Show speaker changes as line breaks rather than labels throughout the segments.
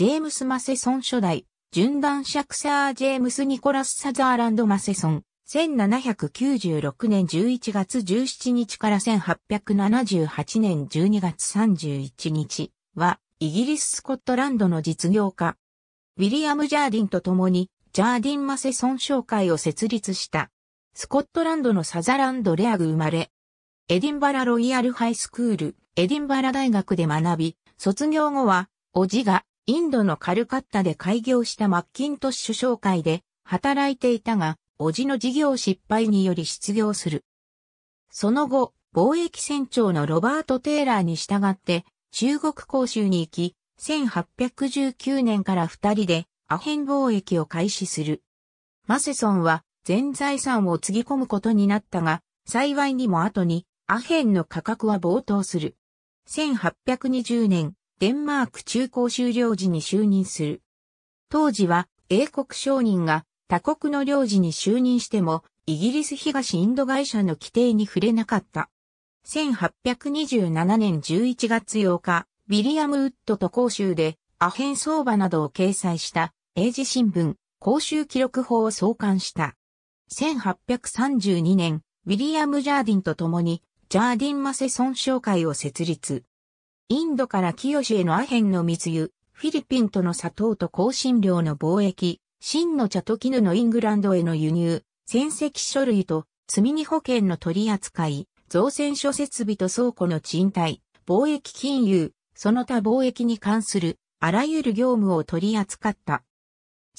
ジェームス・マセソン初代、準男爵サー・ジェームス・ニコラス・サザーランド・マセソン、1796年11月17日から1878年12月31日は、イギリス・スコットランドの実業家、ウィリアム・ジャーディンと共に、ジャーディン・マセソン商会を設立した。スコットランドのサザランド・レアグ生まれ。エディンバラ・ロイヤル・ハイスクール、エディンバラ大学で学び、卒業後は、おじが、インドのカルカッタで開業したマッキントッシュ商会で働いていたが、叔父の事業失敗により失業する。その後、貿易船長のロバート・テーラーに従って中国広州に行き、1819年から二人でアヘン貿易を開始する。マセソンは全財産をつぎ込むことになったが、幸いにも後にアヘンの価格は暴騰する。1820年、デンマーク中高修領事に就任する。当時は英国商人が他国の領事に就任してもイギリス東インド会社の規定に触れなかった。1827年11月8日、ウィリアム・ウッドと公衆でアヘン相場などを掲載した英字新聞公衆記録法を創刊した。1832年、ウィリアム・ジャーディンと共にジャーディン・マセソン商会を設立。インドから清へのアヘンの密輸、フィリピンとの砂糖と香辛料の貿易、真の茶と絹のイングランドへの輸入、戦績書類と積荷保険の取り扱い、造船所設備と倉庫の賃貸、貿易金融、その他貿易に関するあらゆる業務を取り扱った。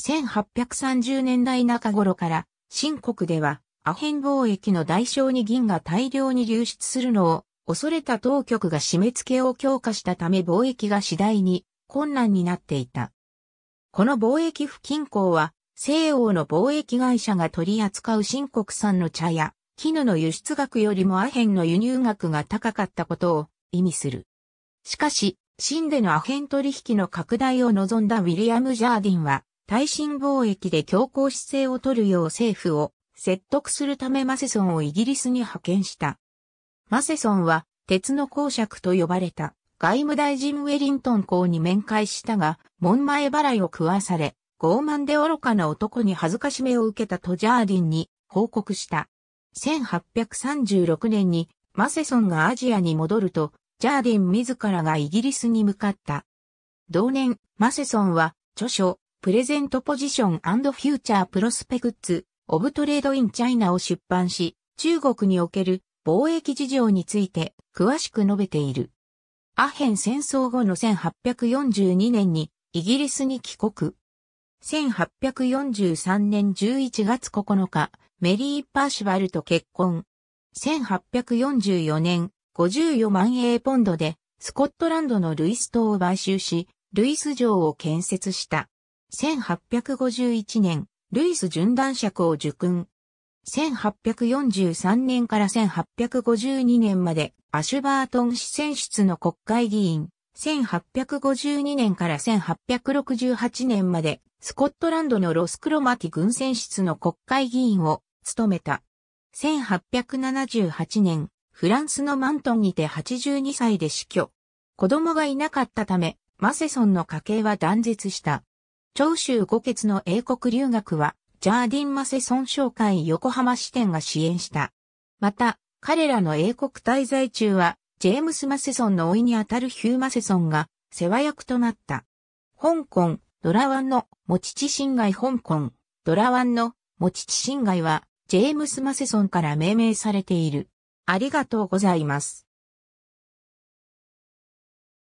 1830年代中頃から、新国では、アヘン貿易の代償に銀が大量に流出するのを恐れた当局が締め付けを強化したため貿易が次第に困難になっていた。この貿易不均衡は、西欧の貿易会社が取り扱う新国産の茶や絹の輸出額よりもアヘンの輸入額が高かったことを意味する。しかし、新でのアヘン取引の拡大を望んだウィリアム・ジャーディンは、耐震貿易で強硬姿勢を取るよう政府を説得するためマセソンをイギリスに派遣した。マセソンは鉄の公爵と呼ばれた外務大臣ウェリントン公に面会したが、門前払いを食わされ、傲慢で愚かな男に恥ずかしめを受けたとジャーディンに報告した。1836年にマセソンがアジアに戻ると、ジャーディン自らがイギリスに向かった。同年、マセソンは著書、プレゼントポジションフューチャープロスペクツ、オブトレードインチャイナを出版し、中国における貿易事情について詳しく述べている。アヘン戦争後の1842年にイギリスに帰国。1843年11月9日、メリー・パーシュバルと結婚。1844年、54万英ポンドで、スコットランドのルイス島を買収し、ルイス城を建設した。1851年、ルイス巡男尺を受勲。1843年から1852年までアシュバートン市選出の国会議員。1852年から1868年までスコットランドのロスクロマティ軍選出の国会議員を務めた。1878年、フランスのマントンにて82歳で死去。子供がいなかったため、マセソンの家系は断絶した。長州五欠の英国留学は、ジャーディン・マセソン商会横浜支店が支援した。また、彼らの英国滞在中は、ジェームス・マセソンの老いにあたるヒュー・マセソンが世話役となった。香港、ドラワンの持ち地侵害香港、ドラワンの持ち地侵害は、ジェームス・マセソンから命名されている。ありがとうございます。